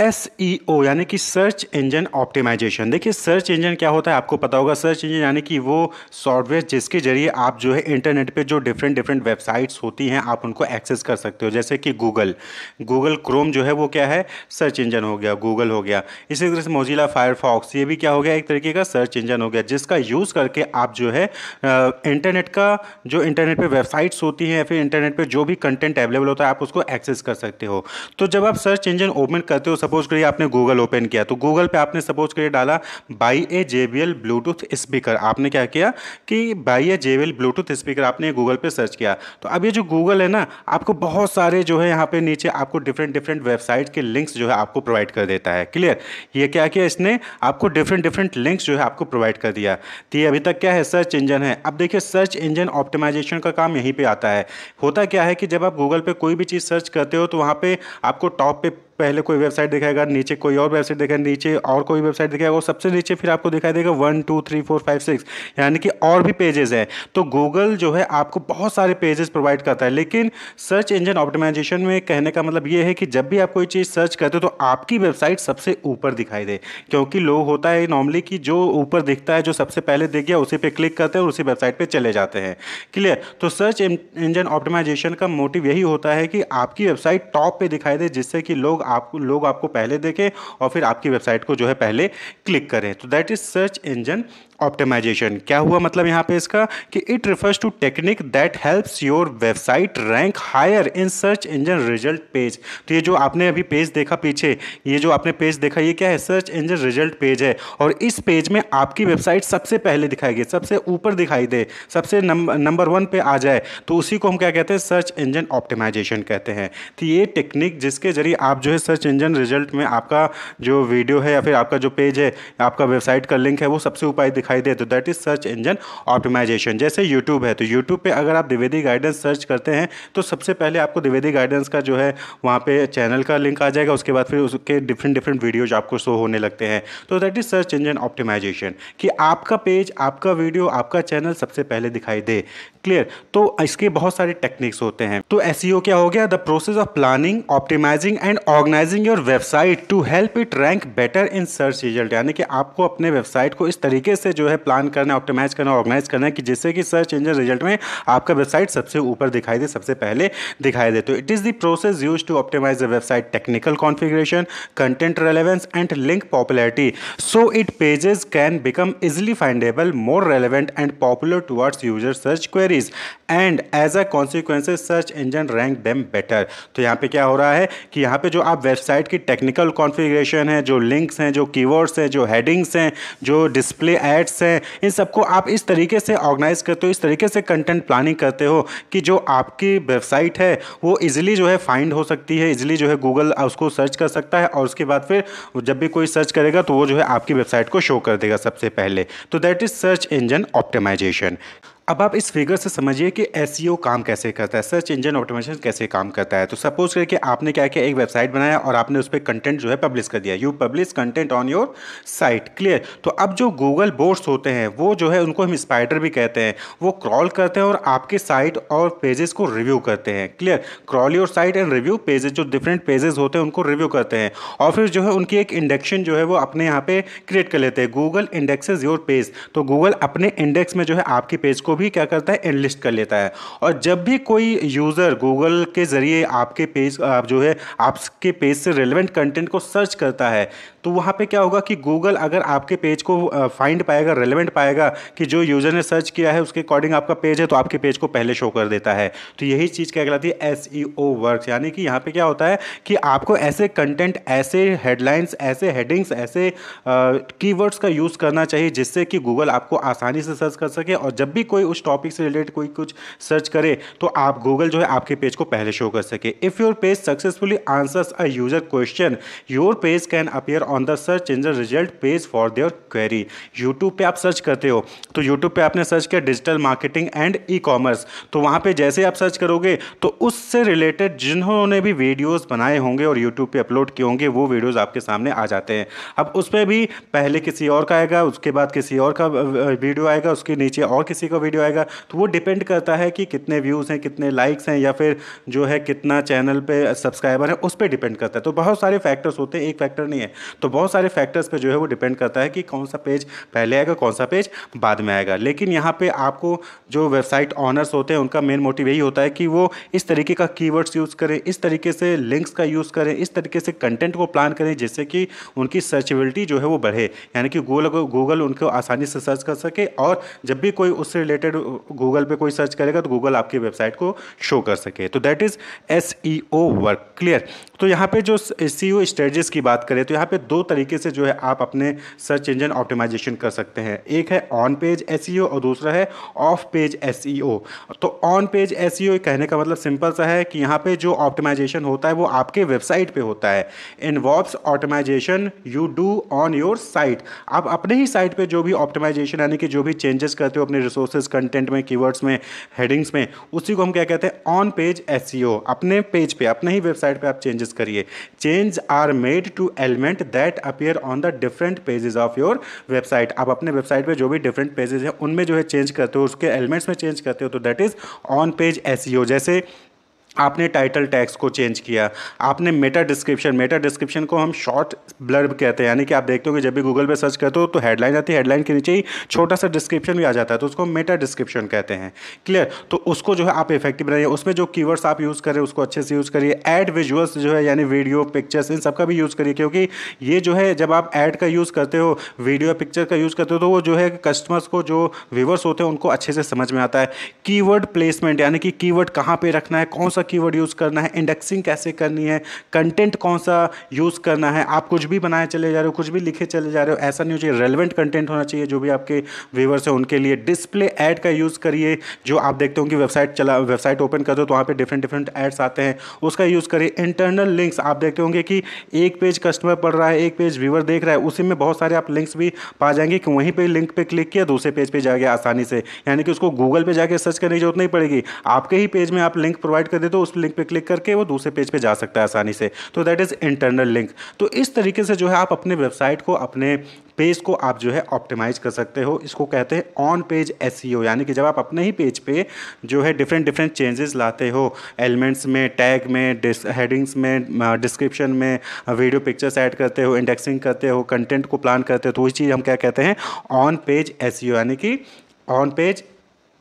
S E O यानी कि search engine optimisation देखिए सर्च इंजन क्या होता है आपको पता होगा सर्च इंजन यानी कि वो सॉफ्टवेयर जिसके जरिए आप जो है इंटरनेट पे जो डिफरेंट डिफरेंट वेबसाइट्स होती हैं आप उनको एक्सेस कर सकते हो जैसे कि गूगल गूगल क्रोम जो है वो क्या है सर्च इंजन हो गया गूगल हो गया इसी तरह से मोजिला फायरफॉक्स ये भी क्या हो गया एक तरीके का सर्च इंजन हो गया जिसका यूज़ करके आप जो है इंटरनेट का जो इंटरनेट पर वेबसाइट्स होती हैं या फिर इंटरनेट पर जो भी कंटेंट अवेलेबल होता है आप उसको एक्सेस कर सकते हो तो जब आप सर्च इंजन ओपन करते हो सपोज करिए आपने गूगल ओपन किया तो गूगल पे आपने सपोज करिए डाला buy A J Bluetooth speaker आपने क्या किया कि buy A J Bluetooth speaker आपने गूगल पे सर्च किया तो अब ये जो गूगल है ना आपको बहुत सारे जो है यहाँ पे नीचे आपको डिफरेंट डिफरेंट वेबसाइट के लिंक्स जो है आपको प्रोवाइड कर देता है क्लियर ये क्या किया इसने आपको डिफरेंट डिफरेंट लिंक्स जो है आपको प्रोवाइड कर दिया तो ये अभी तक क्या है सर्च इंजन है अब देखिए सर्च इंजन ऑप्टिमाइजेशन का काम यहीं पर आता है होता क्या है कि जब आप गूगल पर कोई भी चीज़ सर्च करते हो तो वहाँ पर आपको टॉप पे पहले कोई वेबसाइट दिखाएगा नीचे कोई और वेबसाइट दिखाएगा नीचे और कोई वेबसाइट दिखाएगा और सबसे नीचे फिर आपको दिखाई देगा one two three four five six यानी कि और भी पेजेस है तो गूगल जो है आपको बहुत सारे पेजेस प्रोवाइड करता है लेकिन सर्च इंजन ऑप्टिमाइजेशन में कहने का मतलब ये है कि जब भी आप कोई चीज़ सर्च करते हो तो आपकी वेबसाइट सबसे ऊपर दिखाई दे क्योंकि लोग होता है नॉर्मली कि जो ऊपर दिखता है जो सबसे पहले दिख गया उसी पर क्लिक करते हैं और उसी वेबसाइट पर चले जाते हैं क्लियर तो सर्च इंजन ऑप्टिमाइजेशन का मोटिव यही होता है कि आपकी वेबसाइट टॉप पर दिखाई दे जिससे कि लोग आपको लोग आपको पहले देखें और फिर आपकी वेबसाइट को जो है पहले क्लिक करें तो that is search engine optimisation क्या हुआ मतलब यहाँ पे इसका कि it refers to technique that helps your website rank higher in search engine result page तो ये जो आपने अभी पेज देखा पीछे ये जो आपने पेज देखा ये क्या है सर्च इंजन रिजल्ट पेज है और इस पेज में आपकी वेबसाइट सबसे पहले दिखाई गई सबसे ऊपर दिखाई दे सबसे नंबर वन पे आ जाए तो उसी को हम क्या कहते हैं सर्च इंजन ऑप्टिमाइजेशन कहते हैं तो ये टेक्निक जिसके जरिए आप जो है में सर्च इंजन रिजल्ट में आपका जो वीडियो है या फिर आपका जो पेज है आपका वेबसाइट का लिंक है वो सबसे उपाय दिखाई दे तो that is search engine optimisation जैसे यूट्यूब है तो यूट्यूब पर अगर आप द्विवेदी गाइडेंस सर्च करते हैं तो सबसे पहले आपको द्विवेदी गाइडेंस का जो है वहाँ पर चैनल का लिंक आ जाएगा उसके बाद फिर उसके डिफरेंट डिफरेंट वीडियोज आपको शो होने लगते हैं तो that is search engine optimisation कि आपका पेज आपका वीडियो आपका चैनल सबसे पहले दिखाई दे क्लियर तो इसके बहुत सारे टेक्निक्स होते हैं तो एस e क्या हो गया the process of planning optimising and organising your website to help it rank better in search result यानी कि आपको अपने वेबसाइट को इस तरीके से जो है प्लान करना ऑप्टिमाइज करना ऑर्गेनाइज करना है कि जिससे कि सर्च इंजन रिजल्ट में आपका वेबसाइट सबसे ऊपर दिखाई दे सबसे पहले दिखाई दे तो it is the process use to optimise the website technical configuration content relevance and link popularity so it pages can become easily findable more relevant and popular towards user search query categories and as a consequence search engine rank them better तो यहाँ पे क्या हो रहा है कि यहाँ पे जो आप वेबसाइट की टेक्निकल कॉन्फ़िगरेशन है जो लिंक्स हैं जो कीवर्ड्स हैं जो हेडिंग्स हैं जो डिस्प्ले एड्स हैं इन सबको आप इस तरीके से ऑर्गेनाइज करते हो इस तरीके से कंटेंट प्लानिंग करते हो कि जो आपकी वेबसाइट है वो ईजिली जो है फाइंड हो सकती है ईजिली जो है गूगल उसको सर्च कर सकता है और उसके बाद फिर जब भी कोई सर्च करेगा तो वो जो है आपकी वेबसाइट को शो कर देगा सबसे पहले तो that is search engine optimisation अब आप इस फिगर से समझिए कि एस e काम कैसे करता है सर्च इंजन ऑटोमेशन कैसे काम करता है तो सपोज करके आपने क्या किया एक वेबसाइट बनाया और आपने उस पर कंटेंट जो है पब्लिश कर दिया you publish content on your site clear तो अब जो गूगल बोर्ड्स होते हैं वो जो है उनको हम स्पाइडर भी कहते हैं वो क्रॉल करते हैं और आपके साइट और पेजेस को रिव्यू करते हैं clear crawl your site and review pages जो डिफरेंट पेजेस होते हैं उनको रिव्यू करते हैं और फिर जो है उनकी एक इंडेक्शन जो है वो अपने यहाँ पर क्रिएट कर लेते हैं गूगल इंडेक्सेज योर पेज तो गूगल अपने इंडेक्स में जो है आपके पेज को भी क्या करता है एनलिस्ट कर लेता है और जब भी कोई यूज़र गूगल के ज़रिए आपके पेज आप जो है आपके पेज से रिलेवेंट कंटेंट को सर्च करता है तो वहाँ पे क्या होगा कि गूगल अगर आपके पेज को फाइंड पाएगा रेलिवेंट पाएगा कि जो यूज़र ने सर्च किया है उसके अकॉर्डिंग आपका पेज है तो आपके पेज को पहले शो कर देता है तो यही चीज़ क्या कहलाती है एस ई ओ वर्क यानी कि यहाँ पे क्या होता है कि आपको ऐसे कंटेंट ऐसे हेडलाइंस ऐसे हेडिंग्स ऐसे कीवर्ड्स का यूज़ करना चाहिए जिससे कि गूगल आपको आसानी से सर्च कर सके और जब भी कोई उस टॉपिक से रिलेटेड कोई कुछ सर्च करे तो आप गूगल जो है आपके पेज को पहले शो कर सके if your page successfully answers a user question your page can appear on the search engine result page for their query YouTube पर आप सर्च करते हो तो यूट्यूब पर आपने सर्च किया digital marketing and e commerce तो वहाँ पर जैसे आप सर्च करोगे तो उससे रिलेटेड जिन्होंने भी वीडियोज बनाए होंगे और यूट्यूब पर अपलोड किए होंगे वो वीडियोज आपके सामने आ जाते हैं अब उस पर भी पहले किसी और का आएगा उसके बाद किसी और का वीडियो आएगा उसके नीचे और किसी का वीडियो वीडियो आएगा तो वो डिपेंड करता है कि कितने व्यूज़ हैं कितने लाइक्स हैं या फिर जो है कितना चैनल पे सब्सक्राइबर है उस पर डिपेंड करता है तो बहुत सारे फैक्टर्स होते हैं एक फैक्टर नहीं है तो बहुत सारे फैक्टर्स पर जो है वो डिपेंड करता है कि कौन सा पेज पहले आएगा कौन सा पेज बाद में आएगा लेकिन यहाँ पर आपको जो वेबसाइट ऑनर्स होते हैं उनका मेन मोटिव यही होता है कि वो इस तरीके का कीवर्ड्स यूज़ करें इस तरीके से लिंक्स का यूज़ करें इस तरीके से कंटेंट को प्लान करें जिससे कि उनकी सर्चबिलिटी जो है वो बढ़े यानी कि गूगल गूगल उनको आसानी से सर्च कर सके और जब भी कोई उससे रिलेटेड रिलेटेड गूगल uh, पे कोई सर्च करेगा तो गूगल आपकी वेबसाइट को शो कर सके तो that is S E O work clear तो यहाँ पे जो सी ओ स्ट्रेटजीज की बात करें तो यहाँ पे दो तरीके से जो है आप अपने सर्च इंजन ऑप्टिमाइजेशन कर सकते हैं एक है ऑन पेज एस और दूसरा है ऑफ पेज एस तो ऑन पेज एस कहने का मतलब सिंपल सा है कि यहाँ पे जो ऑप्टिमाइजेशन होता है वो आपके वेबसाइट पे होता है इन वॉब्स optimisation you do on your site आप अपने ही साइट पर जो भी ऑप्टिमाइजेशन यानी कि जो भी चेंजेस करते हो अपने रिसोर्सेज कंटेंट में कीवर्ड्स में हेडिंग्स में उसी को हम क्या कहते हैं ऑन पेज एस अपने पेज पर अपने ही वेबसाइट पर आप चेंजेस यूज़ करिए change are made to element that appear on the different pages of your website आप अपने वेबसाइट पे जो भी डिफरेंट पेजेस हैं उनमें जो है चेंज करते हो उसके एलिमेंट्स में चेंज करते हो तो that is on page S जैसे आपने टाइटल टैक्स को चेंज किया आपने मेटा डिस्क्रिप्शन मेटा डिस्क्रिप्शन को हम शॉर्ट ब्लर्ब कहते हैं यानी कि आप देखते हो कि जब भी गूगल पे सर्च करते हो तो हेडलाइन आती है हेडलाइन के नीचे ही छोटा सा डिस्क्रिप्शन भी आ जाता है तो उसको मेटा डिस्क्रिप्शन कहते हैं क्लियर तो उसको जो है आप इफेक्टिव बनाइए उसमें जो कीवर्ड्स आप यूज़ करें उसको अच्छे से यूज़ करिए एड विजुअल्स जो है यानी वीडियो पिक्चर्स इन सबका भी यूज़ करिए क्योंकि ये जो है जब आप ऐड का यूज़ करते हो वीडियो पिक्चर का यूज़ करते हो तो वो जो है कस्टमर्स को जो व्यूवर्स होते हैं उनको अच्छे से समझ में आता है कीवर्ड प्लेसमेंट यानी कि कीवर्ड कहाँ पर रखना है कौन सा कीवर्ड यूज़ करना है इंडेक्सिंग कैसे करनी है कंटेंट कौन सा यूज़ करना है आप कुछ भी बनाए चले जा रहे हो कुछ भी लिखे चले जा रहे हो ऐसा नहीं हो चाहिए रेलिवेंट कंटेंट होना चाहिए जो भी आपके व्यूवर्स हैं उनके लिए डिस्प्ले ऐड का यूज़ करिए जो आप देखते हो कि वेबसाइट चला वेबसाइट ओपन कर दो तो वहाँ पर डिफरेंट डिफरेंट एड्स आते हैं उसका यूज़ करिए इंटरनल लिंक्स आप देखते होंगे कि एक पेज कस्टमर पढ़ रहा है एक पेज व्यूवर देख रहा है उसी में बहुत सारे आप लिंक्स भी पा जाएंगे कि वहीं पर लिंक पर क्लिक किया दूसरे पेज पर जाएगा आसानी से यानी कि उसको गूगल पर जाकर सर्च करने की जरूरत नहीं पड़ेगी आपके ही पेज में आप लिंक प्रोवाइड कर दे तो तो उस लिंक पर क्लिक करके वो दूसरे पेज पर जा सकता है आसानी से तो दैट इज़ इंटरनल लिंक तो इस तरीके से जो है आप अपने वेबसाइट को अपने पेज को आप जो है ऑप्टिमाइज कर सकते हो इसको कहते हैं ऑन पेज एस यानी कि जब आप अपने ही पेज पे जो है डिफरेंट डिफरेंट चेंजेस लाते हो एलिमेंट्स में टैग में हेडिंग्स में डिस्क्रिप्शन में वीडियो पिक्चर्स ऐड करते हो इंडेक्सिंग करते हो कंटेंट को प्लान करते हो तो वही चीज़ हम क्या कहते हैं ऑन पेज एस यानी कि on page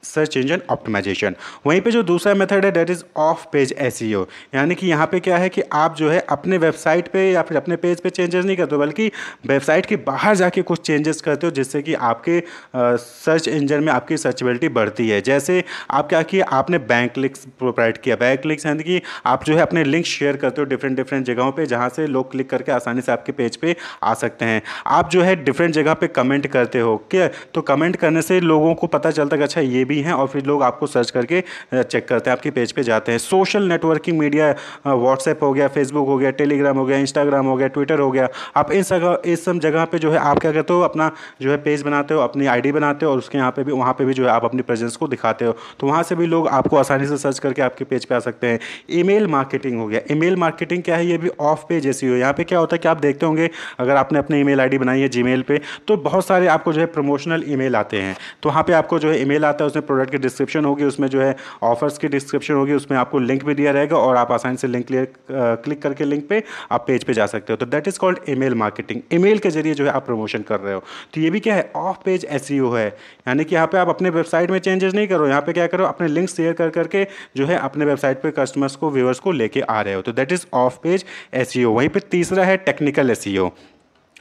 search engine optimisation वहीं पे जो दूसरा मेथड है that is off page S यानी कि यहाँ पे क्या है कि आप जो है अपने वेबसाइट पे या फिर अपने पेज पे चेंजेस नहीं करते बल्कि वेबसाइट के बाहर जाके कुछ चेंजेस करते हो जिससे कि आपके सर्च इंजन में आपकी सर्चबिलिटी बढ़ती है जैसे आप क्या किए आपने बैंक लिंक्स प्रोवाइड किया बैंक लिंक्स यानी कि आप जो है अपने लिंक शेयर करते हो डिफरेंट डिफरेंट जगहों पर जहाँ से लोग क्लिक करके आसानी से आपके पेज पर पे आ सकते हैं आप जो है डिफरेंट जगह पर कमेंट करते हो क्या तो कमेंट करने से लोगों को पता चलता है अच्छा ये भी हैं और फिर लोग आपको सर्च करके चेक करते हैं आपके पेज पे जाते हैं सोशल नेटवर्किंग मीडिया व्हाट्सएप हो गया फेसबुक हो गया टेलीग्राम हो गया इंस्टाग्राम हो गया ट्विटर हो गया आप इन सब इस सब जगह पर जो है आप क्या करते हो अपना जो है पेज बनाते हो अपनी आई बनाते हो और उसके यहाँ पर भी वहाँ पर भी जो है आप अपनी प्रेजेंस को दिखाते हो तो वहाँ से भी लोग आपको आसानी से सर्च करके आपके पेज पर आ सकते हैं ईमेल मार्केटिंग हो गया ईमेल मार्केटिंग क्या है ये भी ऑफ पेज ऐसी हो यहाँ पे क्या होता है कि आप देखते होंगे अगर आपने अपनी ईमेल आईडी बनाई है जीमेल पे तो बहुत सारे आपको जो है प्रमोशनल ईमेल आते हैं तो वहाँ पे आपको जो है ईमेल आता है उसमें प्रोडक्ट की डिस्क्रिप्शन होगी उसमें जो है ऑफर्स की डिस्क्रिप्शन होगी उसमें आपको लिंक भी दिया रहेगा और आप आसानी से लिंक क्लिक करके लिंक पे आप पेज पे जा सकते हो तो that is called email marketing email के जरिए जो है आप प्रमोशन कर रहे हो तो ये भी क्या है ऑफ पेज एस है यानी कि यहाँ पर आप अपने वेबसाइट में चेंजेस नहीं करो यहाँ पर क्या करो अपने लिंक शेयर कर करके जो है अपने वेबसाइट पर कस्टमर्स को व्यूअर्स को लेके आ रहे हो तो that is off page S वहीं पर तीसरा है टेक्निकल एस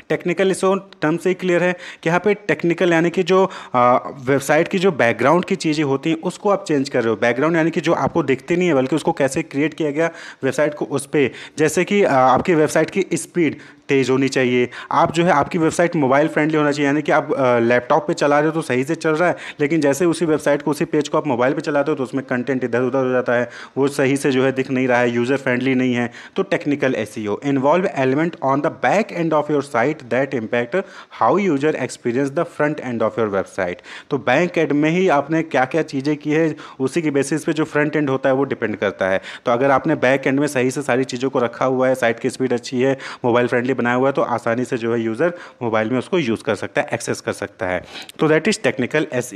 टेक्निकल इस टर्म से ही क्लियर है कि यहाँ पे टेक्निकल यानी कि जो वेबसाइट की जो बैकग्राउंड की चीज़ें होती हैं उसको आप चेंज कर रहे हो बैकग्राउंड यानी कि जो आपको दिखते नहीं है बल्कि उसको कैसे क्रिएट किया गया वेबसाइट को उस पर जैसे कि आपकी वेबसाइट की स्पीड तेज़ होनी चाहिए आप जो है आपकी वेबसाइट मोबाइल फ्रेंडली होना चाहिए यानी कि आप लैपटॉप पे चला रहे हो तो सही से चल रहा है लेकिन जैसे उसी वेबसाइट को उसी पेज को आप मोबाइल पे चलाते हो तो उसमें कंटेंट इधर उधर हो जाता है वो सही से जो है दिख नहीं रहा है यूज़र फ्रेंडली नहीं है तो technical S involve element on the back end of your site that impact how user experience the front end of your website तो बैंक एड में ही आपने क्या क्या चीज़ें की है उसी के बेसिस पे जो फ्रंट एंड होता है वो डिपेंड करता है तो अगर आपने बैक एंड में सही से सारी चीज़ों को रखा हुआ है साइट की स्पीड अच्छी है मोबाइल फ्रेंडली बनाया हुआ है तो आसानी से जो है यूज़र मोबाइल में उसको यूज़ कर सकता है एक्सेस कर सकता है तो दैट इज़ टेक्निकल एस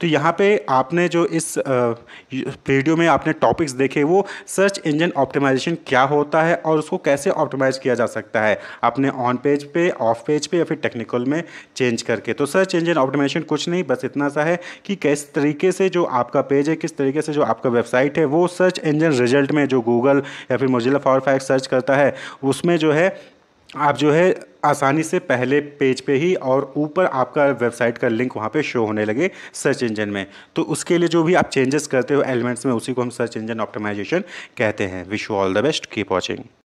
तो यहाँ पर आपने जो इस वीडियो में आपने टॉपिक्स देखे वो सर्च इंजन ऑप्टिमाइजेशन क्या होता है और उसको कैसे ऑप्टिमाइज किया जा सकता है अपने ऑन पेज पे ऑफ पेज पे या फिर टेक्निकल में चेंज करके तो सर्च इंजन ऑप्टिमाइजेशन कुछ नहीं बस इतना सा है कि किस तरीके से जो आपका पेज है किस तरीके से जो आपका वेबसाइट है वो सर्च इंजन रिजल्ट में जो गूगल या फिर मोजिला फॉर सर्च करता है उसमें जो है आप जो है आसानी से पहले पेज पे ही और ऊपर आपका वेबसाइट का लिंक वहाँ पे शो होने लगे सर्च इंजन में तो उसके लिए जो भी आप चेंजेस करते हो एलिमेंट्स में उसी को हम सर्च इंजन ऑप्टिमाइजेशन कहते हैं wish you all the best keep watching